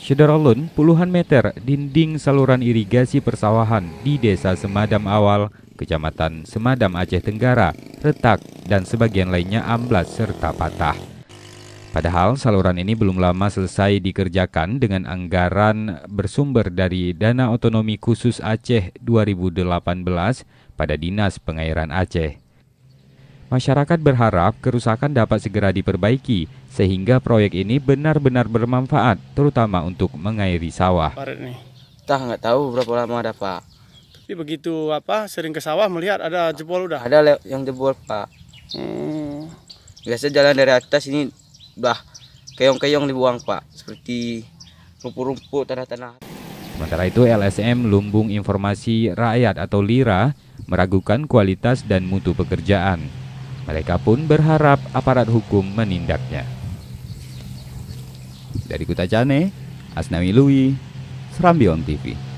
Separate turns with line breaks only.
Syederalun, puluhan meter dinding saluran irigasi persawahan di Desa Semadam Awal, Kecamatan Semadam Aceh Tenggara, retak dan sebagian lainnya amblas serta patah. Padahal saluran ini belum lama selesai dikerjakan dengan anggaran bersumber dari Dana Otonomi Khusus Aceh 2018 pada Dinas Pengairan Aceh. Masyarakat berharap kerusakan dapat segera diperbaiki sehingga proyek ini benar-benar bermanfaat, terutama untuk mengairi sawah.
Kita nggak tahu berapa lama ada Pak. Tapi begitu apa sering ke sawah melihat ada jebol udah. Ada yang jebol
Pak. Hmm. Biasa jalan dari atas ini udah keong-keong dibuang Pak, seperti rumput-rumput tanah-tanah.
Sementara itu LSM Lumbung Informasi Rakyat atau LIRA meragukan kualitas dan mutu pekerjaan. Mereka pun berharap aparat hukum menindaknya. Dari Kota Cane, Asnawi Lui, Serambion TV.